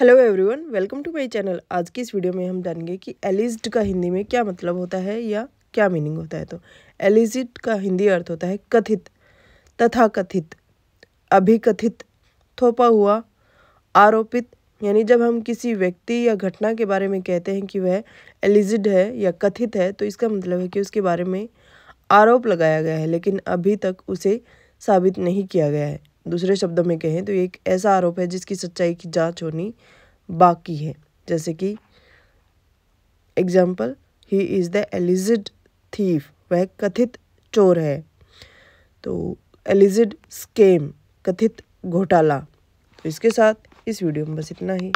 hello everyone welcome to my channel आज की इस वीडियो में हम जानेंगे कि एलिज्ड e का हिंदी में क्या मतलब होता है या क्या मीनिंग होता है तो एलिजिड e का हिंदी अर्थ होता है कथित तथा कथित अभिकथित थोपा हुआ आरोपित यानी जब हम किसी व्यक्ति या घटना के बारे में कहते हैं कि वह एलिजिड e है या कथित है तो इसका मतलब है कि उसके बारे में आरोप लगाया गया है लेकिन अभी तक उसे साबित नहीं किया गया है दूसरे शब्दों में कहें तो एक ऐसा आरोप है जिसकी सच्चाई की जांच होनी बाकी है जैसे कि एग्जाम्पल ही इज़ द एलिजिड थीफ वह कथित चोर है तो एलिजिड स्केम कथित घोटाला तो इसके साथ इस वीडियो में बस इतना ही